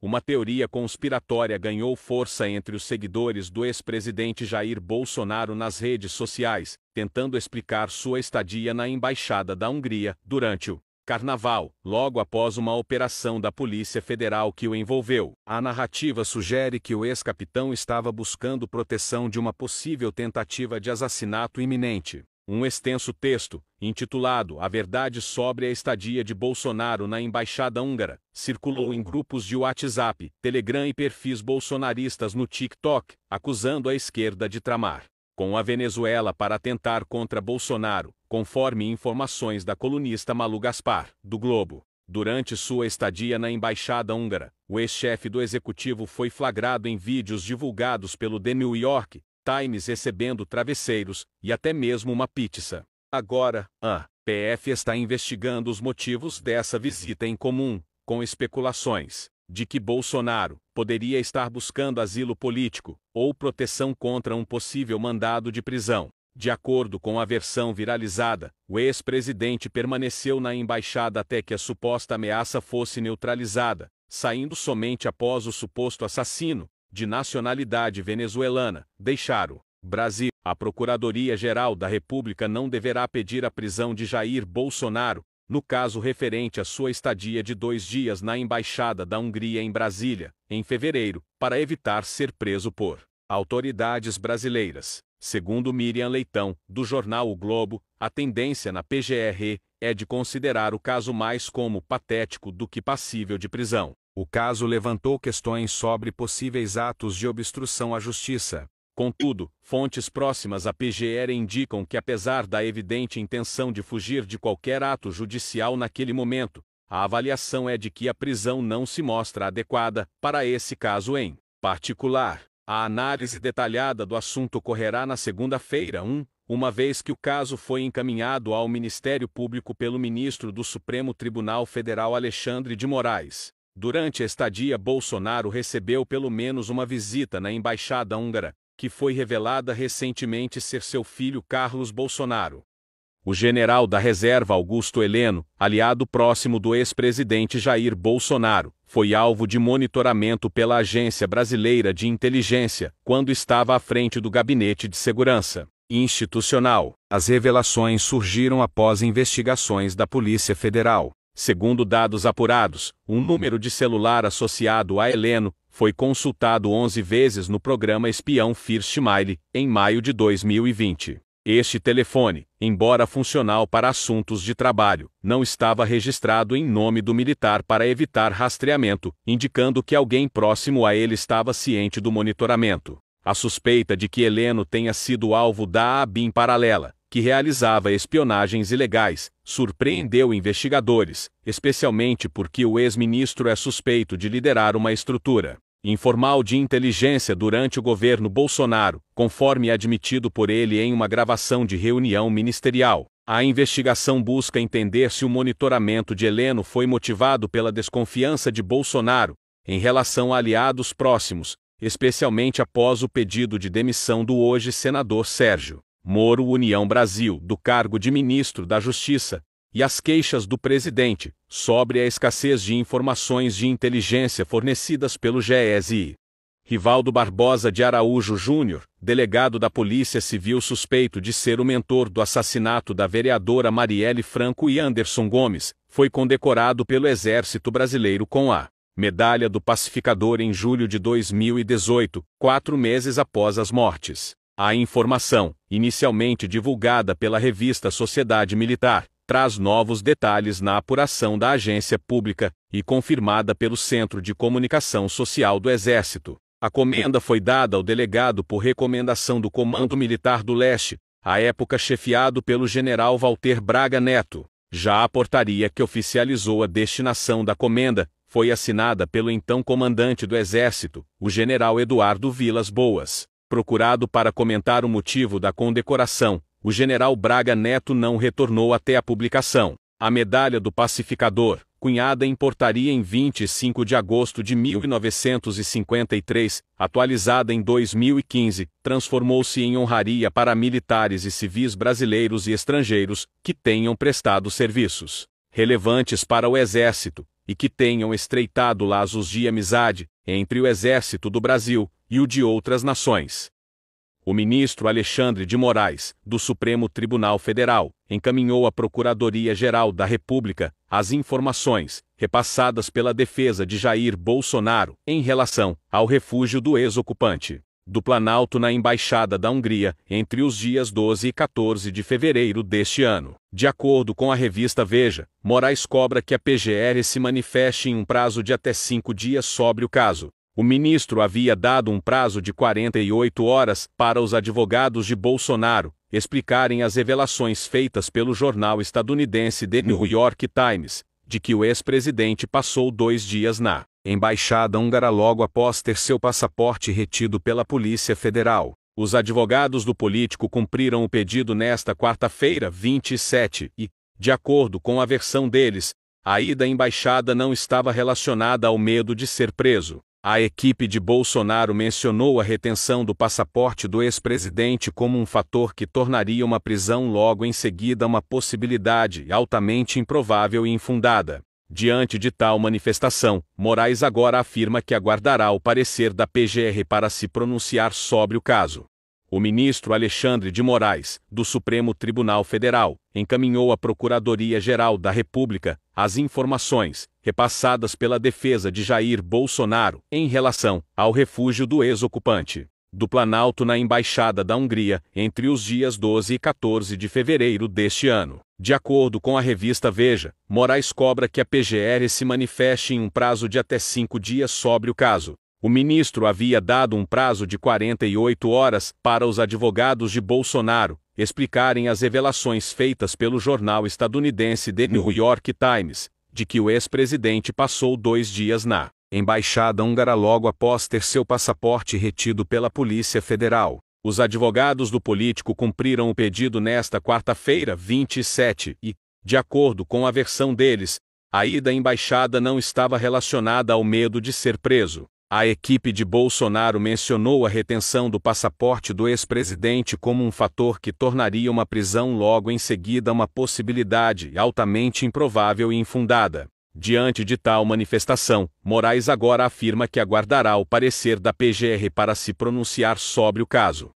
uma teoria conspiratória ganhou força entre os seguidores do ex-presidente Jair Bolsonaro nas redes sociais, tentando explicar sua estadia na embaixada da Hungria durante o Carnaval, logo após uma operação da Polícia Federal que o envolveu. A narrativa sugere que o ex-capitão estava buscando proteção de uma possível tentativa de assassinato iminente um extenso texto, intitulado A Verdade sobre a Estadia de Bolsonaro na Embaixada Húngara, circulou em grupos de WhatsApp, Telegram e perfis bolsonaristas no TikTok, acusando a esquerda de tramar com a Venezuela para atentar contra Bolsonaro, conforme informações da colunista Malu Gaspar, do Globo. Durante sua estadia na embaixada húngara, o ex-chefe do executivo foi flagrado em vídeos divulgados pelo The New York Times recebendo travesseiros e até mesmo uma pizza. Agora, a PF está investigando os motivos dessa visita em comum, com especulações de que Bolsonaro poderia estar buscando asilo político ou proteção contra um possível mandado de prisão. De acordo com a versão viralizada, o ex-presidente permaneceu na embaixada até que a suposta ameaça fosse neutralizada, saindo somente após o suposto assassino, de nacionalidade venezuelana, deixaram. Brasil. A Procuradoria-Geral da República não deverá pedir a prisão de Jair Bolsonaro, no caso referente à sua estadia de dois dias na Embaixada da Hungria em Brasília, em fevereiro, para evitar ser preso por autoridades brasileiras. Segundo Miriam Leitão, do jornal O Globo, a tendência na PGR é de considerar o caso mais como patético do que passível de prisão. O caso levantou questões sobre possíveis atos de obstrução à justiça. Contudo, fontes próximas à PGR indicam que, apesar da evidente intenção de fugir de qualquer ato judicial naquele momento, a avaliação é de que a prisão não se mostra adequada para esse caso em particular. A análise detalhada do assunto ocorrerá na segunda-feira, 1, uma vez que o caso foi encaminhado ao Ministério Público pelo ministro do Supremo Tribunal Federal Alexandre de Moraes. Durante a estadia, Bolsonaro recebeu pelo menos uma visita na embaixada húngara, que foi revelada recentemente ser seu filho Carlos Bolsonaro. O general da reserva Augusto Heleno, aliado próximo do ex-presidente Jair Bolsonaro, foi alvo de monitoramento pela Agência Brasileira de Inteligência quando estava à frente do Gabinete de Segurança Institucional. As revelações surgiram após investigações da Polícia Federal. Segundo dados apurados, um número de celular associado a Heleno foi consultado 11 vezes no programa Espião First Mile, em maio de 2020. Este telefone, embora funcional para assuntos de trabalho, não estava registrado em nome do militar para evitar rastreamento, indicando que alguém próximo a ele estava ciente do monitoramento. A suspeita de que Heleno tenha sido alvo da ABIN paralela, que realizava espionagens ilegais, surpreendeu investigadores, especialmente porque o ex-ministro é suspeito de liderar uma estrutura informal de inteligência durante o governo Bolsonaro, conforme admitido por ele em uma gravação de reunião ministerial. A investigação busca entender se o monitoramento de Heleno foi motivado pela desconfiança de Bolsonaro em relação a aliados próximos, especialmente após o pedido de demissão do hoje senador Sérgio Moro União Brasil do cargo de ministro da Justiça e as queixas do presidente sobre a escassez de informações de inteligência fornecidas pelo GSI. Rivaldo Barbosa de Araújo Júnior, delegado da Polícia Civil suspeito de ser o mentor do assassinato da vereadora Marielle Franco e Anderson Gomes, foi condecorado pelo Exército Brasileiro com a Medalha do Pacificador em julho de 2018, quatro meses após as mortes. A informação, inicialmente divulgada pela revista Sociedade Militar, traz novos detalhes na apuração da agência pública e confirmada pelo Centro de Comunicação Social do Exército. A comenda foi dada ao delegado por recomendação do Comando Militar do Leste, à época chefiado pelo general Walter Braga Neto. Já a portaria que oficializou a destinação da comenda foi assinada pelo então comandante do Exército, o general Eduardo Vilas Boas. Procurado para comentar o motivo da condecoração, o general Braga Neto não retornou até a publicação. A medalha do pacificador, cunhada em portaria em 25 de agosto de 1953, atualizada em 2015, transformou-se em honraria para militares e civis brasileiros e estrangeiros que tenham prestado serviços relevantes para o Exército e que tenham estreitado laços de amizade entre o Exército do Brasil e o de outras nações. O ministro Alexandre de Moraes, do Supremo Tribunal Federal, encaminhou à Procuradoria-Geral da República as informações repassadas pela defesa de Jair Bolsonaro em relação ao refúgio do ex-ocupante do Planalto na Embaixada da Hungria entre os dias 12 e 14 de fevereiro deste ano. De acordo com a revista Veja, Moraes cobra que a PGR se manifeste em um prazo de até cinco dias sobre o caso, o ministro havia dado um prazo de 48 horas para os advogados de Bolsonaro explicarem as revelações feitas pelo jornal estadunidense The New York Times, de que o ex-presidente passou dois dias na embaixada húngara logo após ter seu passaporte retido pela Polícia Federal. Os advogados do político cumpriram o pedido nesta quarta-feira, 27, e, de acordo com a versão deles, a ida à embaixada não estava relacionada ao medo de ser preso. A equipe de Bolsonaro mencionou a retenção do passaporte do ex-presidente como um fator que tornaria uma prisão logo em seguida uma possibilidade altamente improvável e infundada. Diante de tal manifestação, Moraes agora afirma que aguardará o parecer da PGR para se pronunciar sobre o caso. O ministro Alexandre de Moraes, do Supremo Tribunal Federal, encaminhou à Procuradoria-Geral da República as informações repassadas pela defesa de Jair Bolsonaro em relação ao refúgio do ex-ocupante do Planalto na Embaixada da Hungria entre os dias 12 e 14 de fevereiro deste ano. De acordo com a revista Veja, Moraes cobra que a PGR se manifeste em um prazo de até cinco dias sobre o caso, o ministro havia dado um prazo de 48 horas para os advogados de Bolsonaro explicarem as revelações feitas pelo jornal estadunidense The New York Times, de que o ex-presidente passou dois dias na embaixada húngara logo após ter seu passaporte retido pela Polícia Federal. Os advogados do político cumpriram o pedido nesta quarta-feira, 27, e, de acordo com a versão deles, a ida à embaixada não estava relacionada ao medo de ser preso. A equipe de Bolsonaro mencionou a retenção do passaporte do ex-presidente como um fator que tornaria uma prisão logo em seguida uma possibilidade altamente improvável e infundada. Diante de tal manifestação, Moraes agora afirma que aguardará o parecer da PGR para se pronunciar sobre o caso.